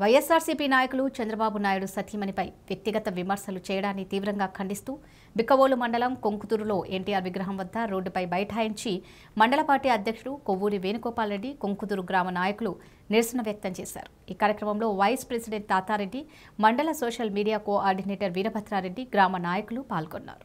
వైఎస్ఆర్సీపీ నాయకులు చంద్రబాబు నాయుడు సతీమణిపై వ్యక్తిగత విమర్శలు చేయడాన్ని తీవ్రంగా ఖండిస్తూ బిక్కవోలు మండలం కొంకుతూరులో ఎన్టీఆర్ విగ్రహం వద్ద రోడ్డుపై బైఠాయించి మండల పార్టీ అధ్యక్షుడు కొవ్వూరి వేణుగోపాల్ రెడ్డి కొంకుతూరు గ్రామ నాయకులు నిరసన వ్యక్తం చేశారు ఈ కార్యక్రమంలో వైస్ ప్రెసిడెంట్ తాతారెడ్డి మండల సోషల్ మీడియా కోఆర్డినేటర్ వీరభద్రారెడ్డి గ్రామ నాయకులు పాల్గొన్నారు